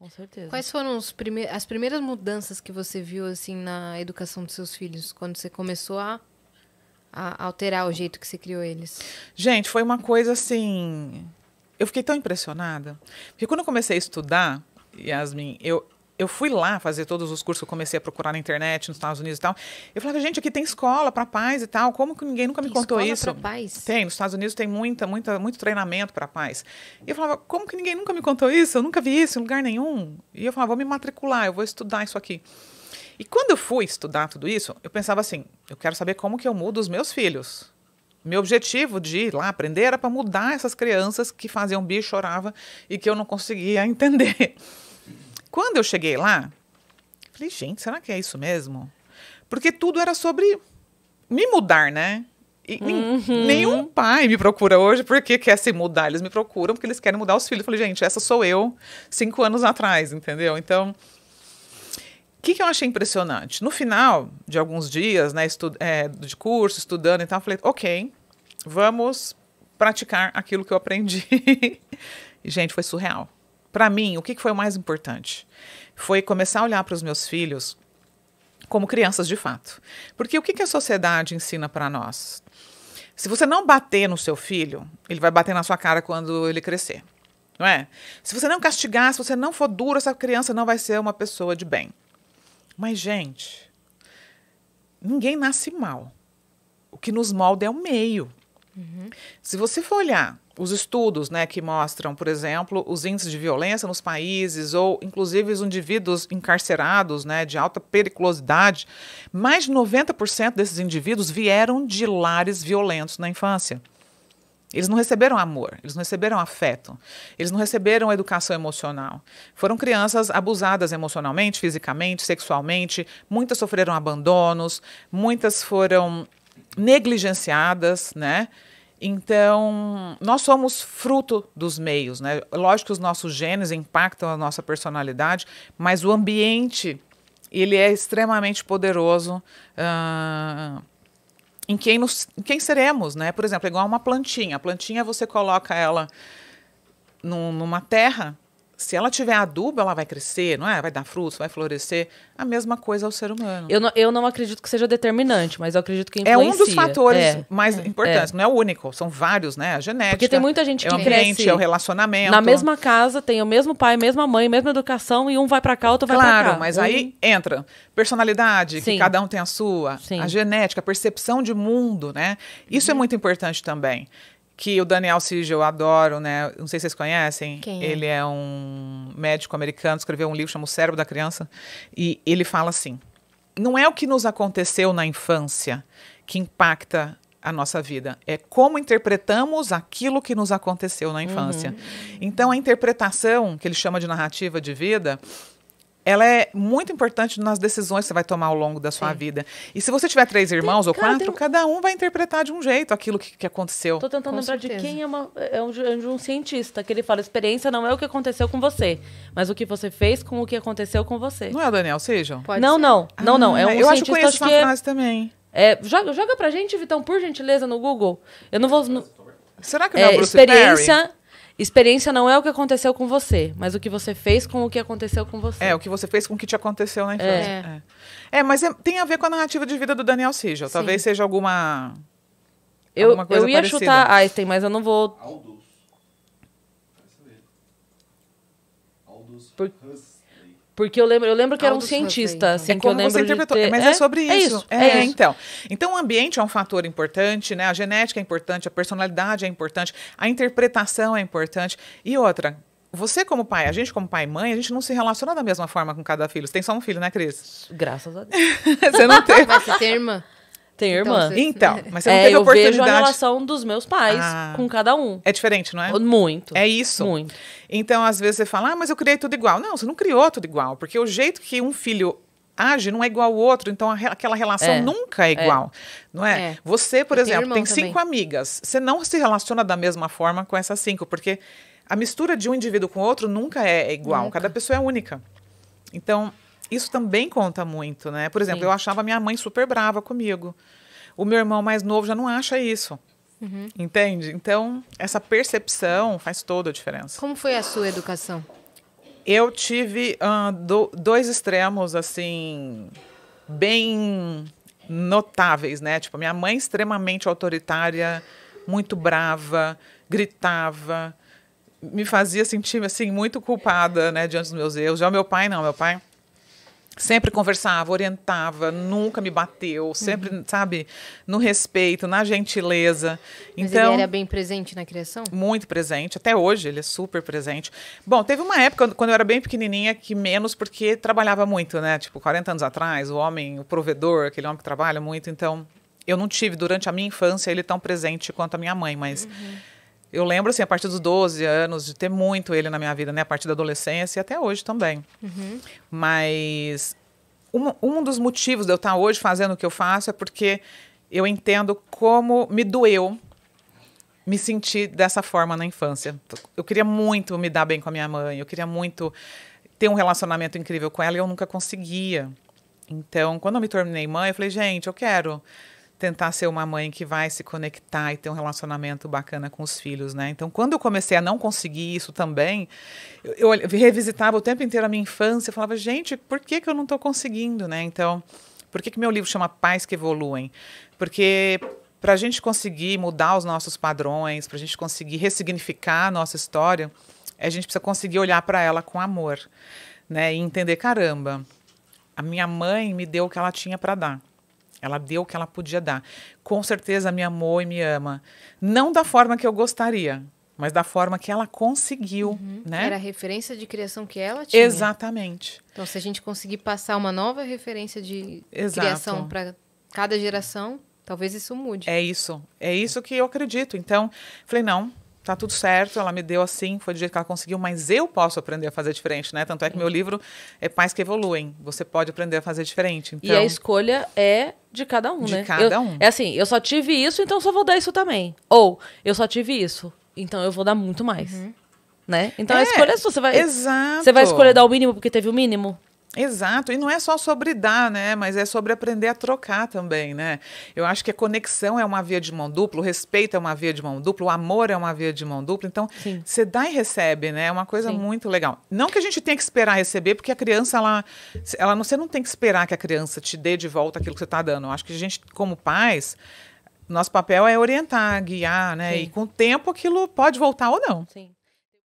Com certeza. Quais foram prime as primeiras mudanças que você viu assim na educação dos seus filhos quando você começou a, a alterar o jeito que você criou eles? Gente, foi uma coisa assim. Eu fiquei tão impressionada porque quando eu comecei a estudar Yasmin, eu eu fui lá fazer todos os cursos que eu comecei a procurar na internet, nos Estados Unidos e tal. Eu falava, gente, aqui tem escola para pais e tal. Como que ninguém nunca me tem contou escola isso? Para pais? Tem, nos Estados Unidos tem muita, muita, muito treinamento para pais. E eu falava, como que ninguém nunca me contou isso? Eu nunca vi isso em lugar nenhum. E eu falava, vou me matricular, eu vou estudar isso aqui. E quando eu fui estudar tudo isso, eu pensava assim, eu quero saber como que eu mudo os meus filhos. Meu objetivo de ir lá aprender era para mudar essas crianças que faziam bicho, chorava e que eu não conseguia entender. Quando eu cheguei lá, falei, gente, será que é isso mesmo? Porque tudo era sobre me mudar, né? E, uhum. Nenhum pai me procura hoje porque quer se mudar. Eles me procuram porque eles querem mudar os filhos. Eu falei, gente, essa sou eu cinco anos atrás, entendeu? Então, o que, que, eu achei impressionante? No final de alguns dias, né, é, de curso, estudando e tal, eu falei, ok, vamos praticar aquilo que eu aprendi. e, gente, foi surreal para mim, o que foi o mais importante? Foi começar a olhar para os meus filhos como crianças de fato. Porque o que a sociedade ensina para nós? Se você não bater no seu filho, ele vai bater na sua cara quando ele crescer. Não é? Se você não castigar, se você não for duro, essa criança não vai ser uma pessoa de bem. Mas, gente, ninguém nasce mal. O que nos molda é o meio. Uhum. Se você for olhar os estudos né, que mostram, por exemplo, os índices de violência nos países ou, inclusive, os indivíduos encarcerados né, de alta periculosidade, mais de 90% desses indivíduos vieram de lares violentos na infância. Eles não receberam amor, eles não receberam afeto, eles não receberam educação emocional. Foram crianças abusadas emocionalmente, fisicamente, sexualmente, muitas sofreram abandonos, muitas foram negligenciadas, né? Então, nós somos fruto dos meios, né? Lógico que os nossos genes impactam a nossa personalidade, mas o ambiente, ele é extremamente poderoso uh, em, quem nos, em quem seremos, né? Por exemplo, é igual uma plantinha. A plantinha, você coloca ela num, numa terra, se ela tiver adubo, ela vai crescer, não é? Vai dar frutos, vai florescer. A mesma coisa ao ser humano. Eu não, eu não acredito que seja determinante, mas eu acredito que influencia. É um dos fatores é. mais é. importantes, é. não é o único, são vários, né? A genética. Porque tem muita gente é que é o cresce. É o relacionamento. Na mesma casa, tem o mesmo pai, mesma mãe, mesma educação, e um vai para cá, outro claro, vai pra cá. Claro, mas aí entra personalidade, Sim. que cada um tem a sua, Sim. a genética, a percepção de mundo, né? Isso é uhum. muito importante também que o Daniel Siegel, eu adoro, né? Não sei se vocês conhecem. Quem? É? Ele é um médico americano, escreveu um livro chamado O Cérebro da Criança, e ele fala assim: não é o que nos aconteceu na infância que impacta a nossa vida, é como interpretamos aquilo que nos aconteceu na infância. Uhum. Então a interpretação, que ele chama de narrativa de vida, ela é muito importante nas decisões que você vai tomar ao longo da sua Sim. vida. E se você tiver três irmãos Tem ou cada quatro, um... cada um vai interpretar de um jeito aquilo que, que aconteceu. Tô tentando com lembrar certeza. de quem é, uma, é, um, é um cientista, que ele fala, experiência não é o que aconteceu com você, mas o que você fez com o que aconteceu com você. Não é o Daniel seja Pode não, ser. não, não, ah, não. É ah, um eu acho que conheço uma é- frase também. É, joga, joga pra gente, Vitão, por gentileza, no Google. Eu não vou... No... Será que não é, é o Bruce experiência... Perry? Experiência não é o que aconteceu com você, mas o que você fez com o que aconteceu com você. É, o que você fez com o que te aconteceu na infância. É, é. é mas é, tem a ver com a narrativa de vida do Daniel Sigel. Sim. Talvez seja alguma. Eu, alguma eu ia parecida. chutar Einstein, mas eu não vou. Aldous. Por... Hus. Porque eu lembro, eu lembro que era um cientista, então. assim, é que eu lembro você interpretou, ter... Mas é, é sobre é isso. É, isso, é, é isso. então. Então, o ambiente é um fator importante, né? A genética é importante, a personalidade é importante, a interpretação é importante. E outra, você como pai, a gente como pai e mãe, a gente não se relaciona da mesma forma com cada filho. Você tem só um filho, né, Cris? Graças a Deus. você não tem. Vai ser irmã. Tem então, irmã. Então, mas você não é, teve eu oportunidade. Eu vejo a relação dos meus pais ah, com cada um. É diferente, não é? Muito. É isso. Muito. Então, às vezes você fala, ah, mas eu criei tudo igual. Não, você não criou tudo igual, porque o jeito que um filho age não é igual ao outro, então aquela relação é, nunca é, é. igual, é. não é? é? Você, por eu exemplo, tem cinco também. amigas, você não se relaciona da mesma forma com essas cinco, porque a mistura de um indivíduo com o outro nunca é igual, nunca. cada pessoa é única. Então, isso também conta muito, né? Por exemplo, Sim. eu achava minha mãe super brava comigo. O meu irmão mais novo já não acha isso. Uhum. Entende? Então, essa percepção faz toda a diferença. Como foi a sua educação? Eu tive uh, do, dois extremos, assim, bem notáveis, né? Tipo, minha mãe extremamente autoritária, muito brava, gritava, me fazia sentir assim muito culpada, né, diante dos meus erros. Já o meu pai não, meu pai Sempre conversava, orientava, nunca me bateu, sempre, uhum. sabe, no respeito, na gentileza. Mas então, ele era bem presente na criação? Muito presente, até hoje ele é super presente. Bom, teve uma época quando eu era bem pequenininha que menos porque trabalhava muito, né? Tipo, 40 anos atrás, o homem, o provedor, aquele homem que trabalha muito, então eu não tive durante a minha infância ele tão presente quanto a minha mãe, mas uhum eu lembro, assim, a partir dos 12 anos, de ter muito ele na minha vida, né? A partir da adolescência e até hoje também. Uhum. Mas um, um dos motivos de eu estar hoje fazendo o que eu faço é porque eu entendo como me doeu me sentir dessa forma na infância. Eu queria muito me dar bem com a minha mãe, eu queria muito ter um relacionamento incrível com ela e eu nunca conseguia. Então, quando eu me tornei mãe, eu falei, gente, eu quero tentar ser uma mãe que vai se conectar e ter um relacionamento bacana com os filhos, né? Então, quando eu comecei a não conseguir isso também, eu, eu revisitava o tempo inteiro a minha infância, eu falava, gente, por que, que eu não estou conseguindo, né? Então, por que, que meu livro chama Pais que Evoluem? Porque para a gente conseguir mudar os nossos padrões, para a gente conseguir ressignificar a nossa história, a gente precisa conseguir olhar para ela com amor, né? E entender, caramba, a minha mãe me deu o que ela tinha para dar ela deu o que ela podia dar. Com certeza me amou e me ama. Não da forma que eu gostaria, mas da forma que ela conseguiu, uhum. né? Era a referência de criação que ela tinha. Exatamente. Então, se a gente conseguir passar uma nova referência de Exato. criação para cada geração, talvez isso mude. É isso. É isso que eu acredito. Então, falei, não, tá tudo certo, ela me deu assim, foi do jeito que ela conseguiu, mas eu posso aprender a fazer diferente, né? Tanto é que meu livro é Pais que Evoluem. Você pode aprender a fazer diferente. Então... E a então- escolha é de cada um, de né? De cada eu, um. É assim, eu só tive isso, então só vou dar isso também. Ou, eu só tive isso, então eu vou dar muito mais. Uhum. Né? Então é, a escolha é sua. Você vai, exato. você vai escolher dar o mínimo porque teve o mínimo? Exato, e não é só sobre dar, né? Mas é sobre aprender a trocar também, né? Eu acho que a conexão é uma via de mão dupla, o respeito é uma via de mão dupla, o amor é uma via de mão dupla. Então, Sim. você dá e recebe, né? É uma coisa Sim. muito legal. Não que a gente tenha que esperar receber, porque a criança, ela, ela você não tem que esperar que a criança te dê de volta aquilo que você está dando. Eu acho que a gente, como pais, nosso papel é orientar, guiar, né? Sim. E com o tempo aquilo pode voltar ou não. Sim.